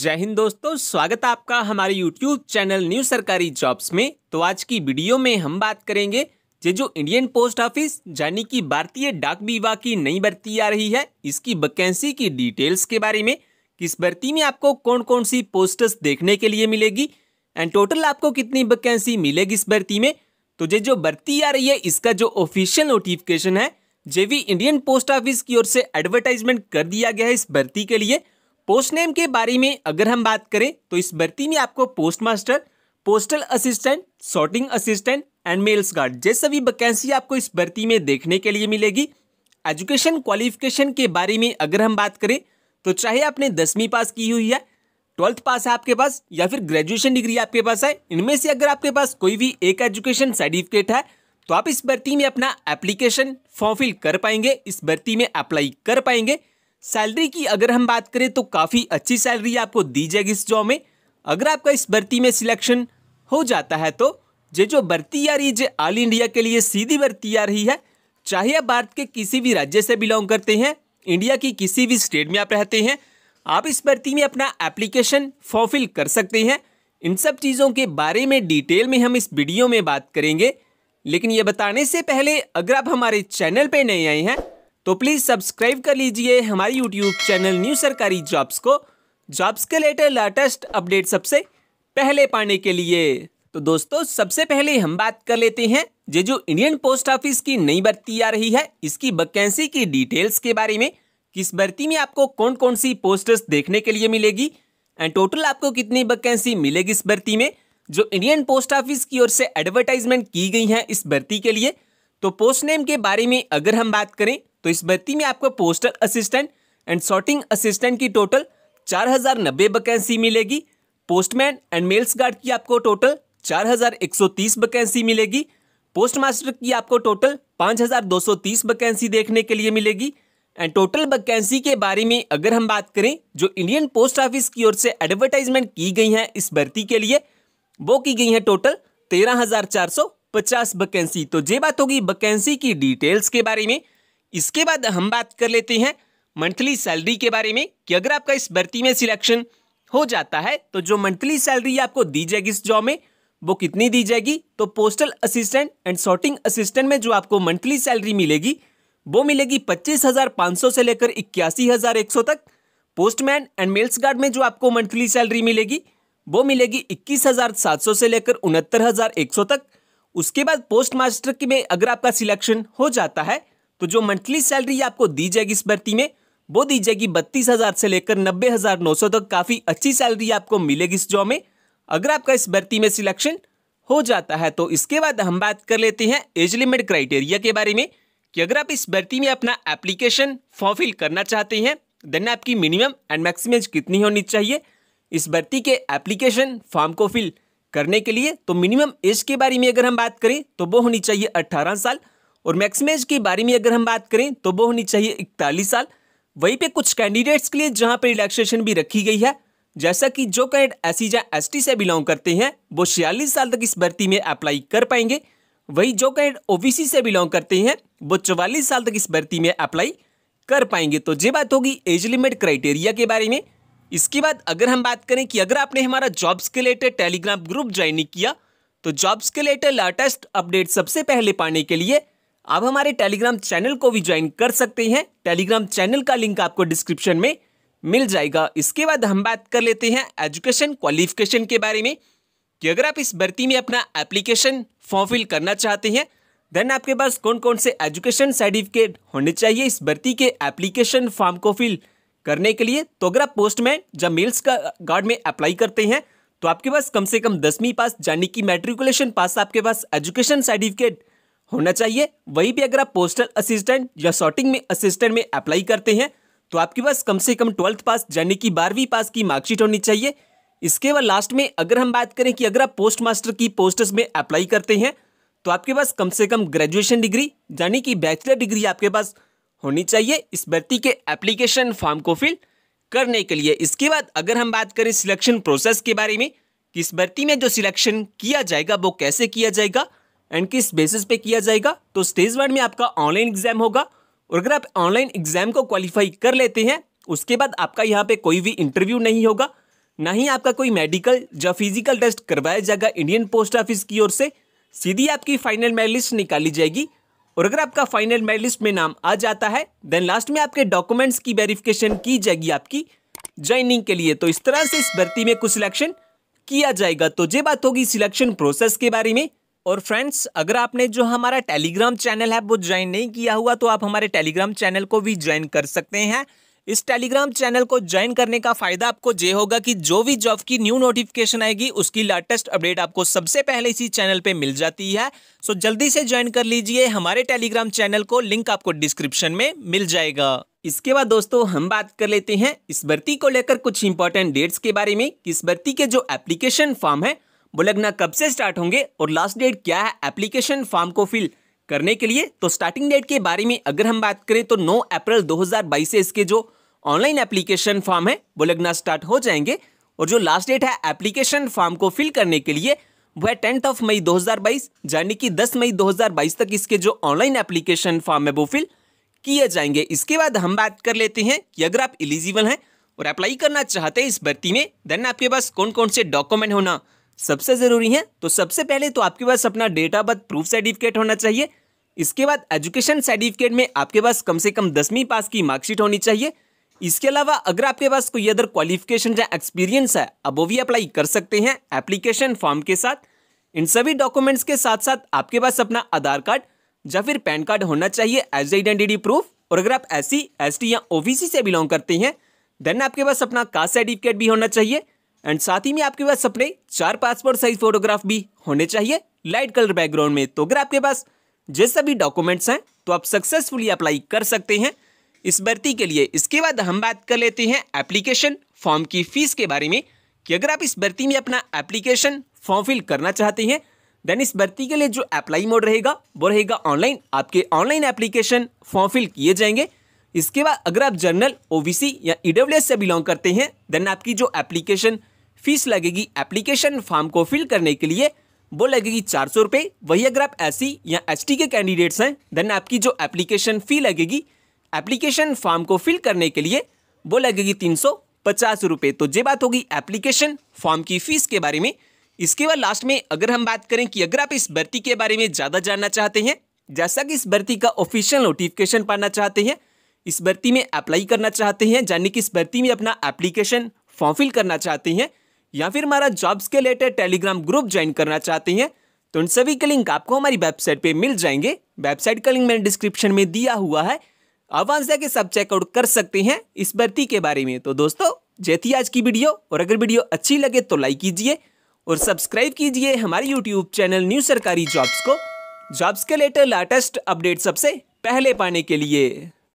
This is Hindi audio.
जय हिंद दोस्तों स्वागत आपका हमारे YouTube चैनल न्यू सरकारी जॉब्स में तो आज की वीडियो में हम बात करेंगे ये जो इंडियन पोस्ट ऑफिस यानी कि भारतीय डाक विभाग की नई भर्ती आ रही है इसकी वैकेंसी की डिटेल्स के बारे में किस भर्ती में आपको कौन कौन सी पोस्टर्स देखने के लिए मिलेगी एंड टोटल आपको कितनी वैकेंसी मिलेगी इस भर्ती में तो ये जो भर्ती आ रही है इसका जो ऑफिशियल नोटिफिकेशन है जे भी इंडियन पोस्ट ऑफिस की ओर से एडवर्टाइजमेंट कर दिया गया है इस भर्ती के लिए पोस्ट नेम के बारे में अगर हम बात करें तो इस भर्ती में आपको post master postal assistant sorting assistant and mails guard जैसे सभी वैकेंसी आपको इस भर्ती में देखने के लिए मिलेगी एजुकेशन क्वालिफिकेशन के बारे में अगर हम बात करें तो चाहे आपने दसवीं पास की हुई है ट्वेल्थ पास है आपके पास या फिर ग्रेजुएशन डिग्री आपके पास है इनमें से अगर आपके पास कोई भी एक एजुकेशन सर्टिफिकेट है तो आप इस भर्ती में अपना एप्लीकेशन फॉर्म फिल कर पाएंगे इस भर्ती में अप्लाई कर पाएंगे सैलरी की अगर हम बात करें तो काफ़ी अच्छी सैलरी आपको दी जाएगी इस जॉब में अगर आपका इस भर्ती में सिलेक्शन हो जाता है तो ये जो भर्ती आ रही है ऑल इंडिया के लिए सीधी भर्ती आ रही है चाहे आप भारत के किसी भी राज्य से बिलोंग करते हैं इंडिया की किसी भी स्टेट में आप रहते हैं आप इस भर्ती में अपना एप्लीकेशन फॉर्फिल कर सकते हैं इन सब चीज़ों के बारे में डिटेल में हम इस वीडियो में बात करेंगे लेकिन ये बताने से पहले अगर आप हमारे चैनल पर नए आए हैं तो प्लीज़ सब्सक्राइब कर लीजिए हमारी यूट्यूब चैनल न्यू सरकारी जॉब्स को जॉब्स के लेटर लेटेस्ट अपडेट सबसे पहले पाने के लिए तो दोस्तों सबसे पहले हम बात कर लेते हैं ये जो इंडियन पोस्ट ऑफिस की नई भर्ती आ रही है इसकी वैकेंसी की डिटेल्स के बारे में किस भर्ती में आपको कौन कौन सी पोस्टर्स देखने के लिए मिलेगी एंड टोटल आपको कितनी वैकेंसी मिलेगी इस भर्ती में जो इंडियन पोस्ट ऑफिस की ओर से एडवर्टाइजमेंट की गई है इस भर्ती के लिए तो पोस्ट नेम के बारे में अगर हम बात करें तो इस भर्ती में आपको postal assistant and sorting assistant की टोटल चार हज़ार नब्बे वैकेंसी मिलेगी पोस्टमैन एंड मेल्स गार्ड की आपको टोटल चार हज़ार एक सौ तीस वैकेंसी मिलेगी पोस्ट मास्टर की आपको टोटल पाँच हज़ार दो सौ तीस वैकेंसी देखने के लिए मिलेगी एंड टोटल वैकेंसी के बारे में अगर हम बात करें जो इंडियन पोस्ट ऑफिस की ओर से एडवर्टाइजमेंट की गई हैं इस भर्ती के लिए वो की गई हैं टोटल तेरह हज़ार चार सौ पचास वैकेंसी तो ये बात होगी वैकेंसी की डिटेल्स के बारे में इसके बाद हम बात कर लेते हैं मंथली सैलरी के बारे में कि अगर आपका इस भर्ती में सिलेक्शन हो जाता है तो जो मंथली सैलरी आपको दी जाएगी इस जॉब में वो कितनी दी जाएगी तो postal assistant and sorting assistant में जो आपको मंथली सैलरी मिलेगी वो मिलेगी पच्चीस हज़ार पाँच सौ से लेकर इक्यासी हज़ार एक सौ तक पोस्टमैन एंड मेल्स गार्ड में जो आपको मंथली सैलरी मिलेगी वो मिलेगी इक्कीस हज़ार सात सौ से लेकर उनहत्तर हज़ार एक सौ तक उसके बाद पोस्ट मास्टर में अगर आपका सिलेक्शन हो जाता है तो जो मंथली सैलरी आपको दी जाएगी इस भर्ती में वो दी जाएगी बत्तीस हज़ार से लेकर नब्बे हज़ार नौ सौ तक काफ़ी अच्छी सैलरी आपको मिलेगी इस जॉब में अगर आपका इस भर्ती में सिलेक्शन हो जाता है तो इसके बाद हम बात कर लेते हैं एज लिमिट क्राइटेरिया के बारे में कि अगर आप इस भर्ती में अपना एप्लीकेशन फॉर्म करना चाहते हैं देन आपकी मिनिमम एंड मैक्सिमम कितनी होनी चाहिए इस भर्ती के एप्लीकेशन फॉर्म को फिल करने के लिए तो मिनिमम एज के बारे में अगर हम बात करें तो वो होनी चाहिए अट्ठारह साल और मैक्सिम एज के बारे में अगर हम बात करें तो वो होनी चाहिए इकतालीस साल वहीं पे कुछ कैंडिडेट्स के लिए जहां पर रिलैक्सेशन भी रखी गई है जैसा कि जो कैंड एस सी या एस से बिलोंग करते हैं वो छियालीस साल तक इस भर्ती में अप्लाई कर पाएंगे वही जो कैंड ओ से बिलोंग करते हैं वो चौवालीस साल तक इस भर्ती में अप्लाई कर पाएंगे तो ये बात होगी एज लिमिट क्राइटेरिया के बारे में इसके बाद अगर हम बात करें कि अगर आपने हमारा जॉब्स के रिलेटेड टेलीग्राम ग्रुप ज्वाइन नहीं किया तो जॉब्स के रिलेटेड लेटेस्ट अपडेट सबसे पहले पाने के लिए आप हमारे टेलीग्राम चैनल को भी ज्वाइन कर सकते हैं टेलीग्राम चैनल का लिंक आपको डिस्क्रिप्शन में मिल जाएगा इसके बाद हम बात कर लेते हैं एजुकेशन क्वालिफिकेशन के बारे में कि अगर आप इस भर्ती में अपना एप्लीकेशन फॉर्म फिल करना चाहते हैं देन आपके पास कौन कौन से एजुकेशन सर्टिफिकेट होने चाहिए इस भर्ती के एप्लीकेशन फॉर्म को फिल करने के लिए तो अगर आप पोस्टमैन जब मेल्स का गार्ड में अप्लाई करते हैं तो आपके पास कम से कम दसवीं पास यानी कि मेट्रिकुलेशन पास आपके पास एजुकेशन सर्टिफिकेट होना चाहिए वही भी अगर आप पोस्टल असिस्टेंट या शॉर्टिंग में असिस्टेंट में अप्लाई करते हैं तो आपके पास कम से कम ट्वेल्थ पास यानी कि बारहवीं पास की मार्कशीट होनी चाहिए इसके बाद लास्ट में अगर हम बात करें कि अगर आप पोस्ट मास्टर की पोस्टर्स में अप्लाई करते हैं तो आपके पास कम से कम ग्रेजुएशन डिग्री यानी कि बैचलर डिग्री आपके पास होनी चाहिए इस भर्ती के एप्लीकेशन फॉर्म को फिल करने के लिए इसके बाद अगर हम बात करें सिलेक्शन प्रोसेस के बारे में कि इस भर्ती में जो सिलेक्शन किया जाएगा वो कैसे किया जाएगा एंड किस बेसिस पे किया जाएगा तो स्टेज वन में आपका ऑनलाइन एग्जाम होगा और अगर आप ऑनलाइन एग्जाम को क्वालिफाई कर लेते हैं उसके बाद आपका यहाँ पे कोई भी इंटरव्यू नहीं होगा ना ही आपका कोई मेडिकल या फिजिकल टेस्ट करवाया जाएगा इंडियन पोस्ट ऑफिस की ओर से सीधी आपकी फाइनल मेरिट लिस्ट निकाली जाएगी और अगर आपका फाइनल मेरिट लिस्ट में नाम आ जाता है देन लास्ट में आपके डॉक्यूमेंट्स की वेरिफिकेशन की जाएगी आपकी ज्वाइनिंग के लिए तो इस तरह से इस भर्ती में कुछ सिलेक्शन किया जाएगा तो ये बात होगी सिलेक्शन प्रोसेस के बारे में और फ्रेंड्स अगर आपने जो हमारा टेलीग्राम चैनल है वो ज्वाइन नहीं किया हुआ तो आप हमारे टेलीग्राम चैनल को भी ज्वाइन कर सकते हैं इस टेलीग्राम चैनल को ज्वाइन करने का फायदा आपको ये होगा कि जो भी जॉब की न्यू नोटिफिकेशन आएगी उसकी लेटेस्ट अपडेट आपको सबसे पहले इसी चैनल पे मिल जाती है सो जल्दी से ज्वाइन कर लीजिए हमारे टेलीग्राम चैनल को लिंक आपको डिस्क्रिप्शन में मिल जाएगा इसके बाद दोस्तों हम बात कर लेते हैं इस भर्ती को लेकर कुछ इंपॉर्टेंट डेट्स के बारे में इस भर्ती के जो एप्लीकेशन फॉर्म है लगना कब से स्टार्ट होंगे और लास्ट डेट क्या है एप्लीकेशन फॉर्म को फिल करने के लिए तो स्टार्टिंग डेट के बारे में अगर हम बात करें तो 9 अप्रैल 2022 से इसके जो ऑनलाइन एप्लीकेशन फॉर्म है वो लगना स्टार्ट हो जाएंगे और जो लास्ट डेट है एप्लीकेशन फॉर्म को फिल करने के लिए वह है टेंथ ऑफ मई 2022 यानी कि 10 मई 2022 तक इसके जो ऑनलाइन एप्लीकेशन फॉर्म है वो फिल किए जाएंगे इसके बाद हम बात कर लेते हैं कि अगर आप इलिजिबल हैं और अप्लाई करना चाहते हैं इस भर्ती में देन आपके पास कौन कौन से डॉक्यूमेंट होना सबसे ज़रूरी है तो सबसे पहले तो आपके पास अपना date of birth proof certificate होना चाहिए इसके बाद एजुकेशन सर्टिफिकेट में आपके पास कम से कम दसवीं पास की मार्कशीट होनी चाहिए इसके अलावा अगर आपके पास कोई अदर क्वालिफिकेशन या एक्सपीरियंस है अब वो भी अप्लाई कर सकते हैं एप्लीकेशन फॉर्म के साथ इन सभी डॉक्यूमेंट्स के साथ साथ आपके पास अपना आधार कार्ड या फिर पैन कार्ड होना चाहिए एज आइडेंटिटी प्रूफ और अगर आप एस सी या ओ से बिलोंग करते हैं देन आपके पास अपना कास्ट सर्टिफिकेट भी होना चाहिए एंड साथ ही में आपके पास अपने चार पासपोर्ट साइज फोटोग्राफ भी होने चाहिए लाइट कलर बैकग्राउंड में तो अगर आपके पास जैसा भी डॉक्यूमेंट्स हैं तो आप सक्सेसफुली अप्लाई कर सकते हैं इस भर्ती के लिए इसके बाद हम बात कर लेते हैं एप्लीकेशन फॉर्म की फीस के बारे में कि अगर आप इस भर्ती में अपना एप्लीकेशन फॉर्म फिल करना चाहते हैं देन इस भर्ती के लिए जो अप्लाई मोड रहेगा वो रहेगा ऑनलाइन आपके ऑनलाइन एप्लीकेशन फॉर्म फिल किए जाएंगे इसके बाद अगर आप जर्नल ओ या ई e से बिलोंग करते हैं देन आपकी जो एप्लीकेशन फीस लगेगी एप्लीकेशन फॉर्म को फिल करने के लिए वो लगेगी चार सौ रुपये वही अगर आप एस या एस के कैंडिडेट्स हैं देन आपकी जो एप्लीकेशन फ़ी लगेगी एप्लीकेशन फॉर्म को फिल करने के लिए वो लगेगी तीन सौ पचास रुपये तो ये बात होगी एप्लीकेशन फॉर्म की फ़ीस के बारे में इसके बाद लास्ट में अगर हम बात करें कि अगर आप इस भर्ती के बारे में ज़्यादा जानना चाहते हैं जैसा कि इस भर्ती का ऑफिशियल नोटिफिकेशन पाना चाहते हैं इस भर्ती में अप्लाई करना चाहते हैं यानी कि इस भर्ती में अपना एप्लीकेशन फॉर्म फिल करना चाहते हैं या फिर हमारा जॉब्स के रिलेटेड टेलीग्राम ग्रुप ज्वाइन करना चाहते हैं तो उन सभी के लिंक आपको हमारी वेबसाइट पे मिल जाएंगे वेबसाइट का लिंक मैंने डिस्क्रिप्शन में दिया हुआ है आप वहां जाके सब चेकआउट कर सकते हैं इस भर्ती के बारे में तो दोस्तों जैती आज की वीडियो और अगर वीडियो अच्छी लगे तो लाइक कीजिए और सब्सक्राइब कीजिए हमारे यूट्यूब चैनल न्यू सरकारी जॉब्स को जॉब्स के लेटेस्ट लेटेस्ट अपडेट सबसे पहले पाने के लिए